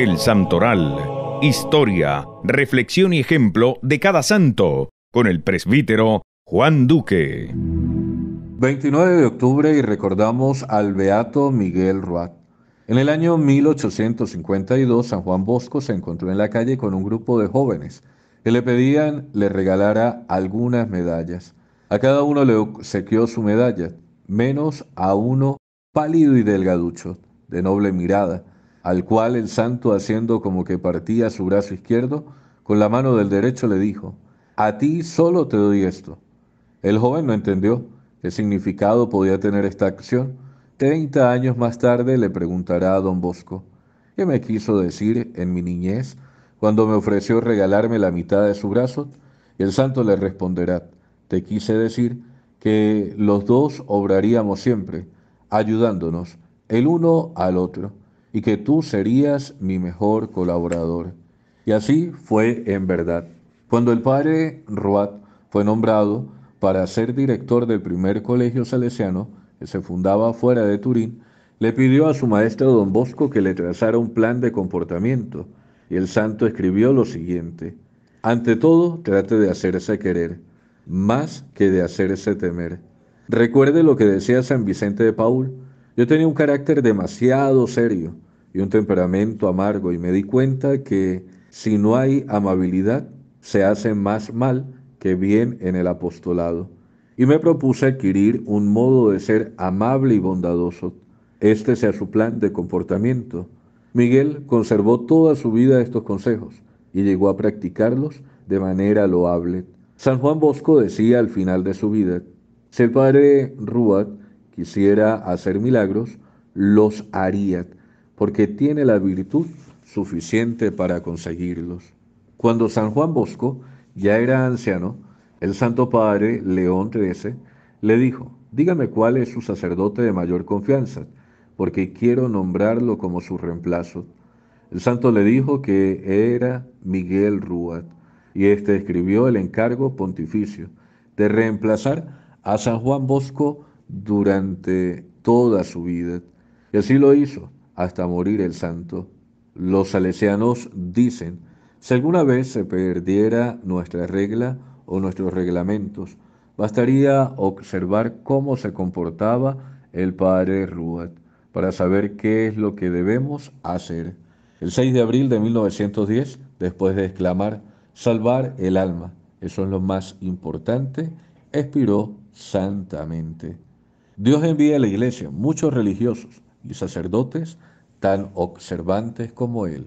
El Santoral. Historia, reflexión y ejemplo de cada santo, con el presbítero Juan Duque. 29 de octubre y recordamos al beato Miguel Ruat. En el año 1852, San Juan Bosco se encontró en la calle con un grupo de jóvenes que le pedían le regalara algunas medallas. A cada uno le obsequió su medalla, menos a uno pálido y delgaducho, de noble mirada, al cual el santo, haciendo como que partía su brazo izquierdo, con la mano del derecho le dijo, a ti solo te doy esto. El joven no entendió qué significado podía tener esta acción. Treinta años más tarde le preguntará a don Bosco, ¿qué me quiso decir en mi niñez cuando me ofreció regalarme la mitad de su brazo? Y el santo le responderá, te quise decir que los dos obraríamos siempre, ayudándonos el uno al otro y que tú serías mi mejor colaborador. Y así fue en verdad. Cuando el padre Ruat fue nombrado para ser director del primer colegio salesiano, que se fundaba fuera de Turín, le pidió a su maestro don Bosco que le trazara un plan de comportamiento, y el santo escribió lo siguiente, ante todo trate de hacerse querer, más que de hacerse temer. Recuerde lo que decía San Vicente de Paul, yo tenía un carácter demasiado serio y un temperamento amargo y me di cuenta que si no hay amabilidad, se hace más mal que bien en el apostolado. Y me propuse adquirir un modo de ser amable y bondadoso. Este sea su plan de comportamiento. Miguel conservó toda su vida estos consejos y llegó a practicarlos de manera loable. San Juan Bosco decía al final de su vida, si el padre Ruat quisiera hacer milagros, los haría, porque tiene la virtud suficiente para conseguirlos. Cuando San Juan Bosco ya era anciano, el Santo Padre León XIII le dijo, dígame cuál es su sacerdote de mayor confianza, porque quiero nombrarlo como su reemplazo. El santo le dijo que era Miguel Ruat, y este escribió el encargo pontificio de reemplazar a San Juan Bosco durante toda su vida. Y así lo hizo hasta morir el santo. Los salesianos dicen, si alguna vez se perdiera nuestra regla o nuestros reglamentos, bastaría observar cómo se comportaba el padre Ruat para saber qué es lo que debemos hacer. El 6 de abril de 1910, después de exclamar, salvar el alma, eso es lo más importante, expiró santamente. Dios envía a la iglesia muchos religiosos y sacerdotes tan observantes como Él.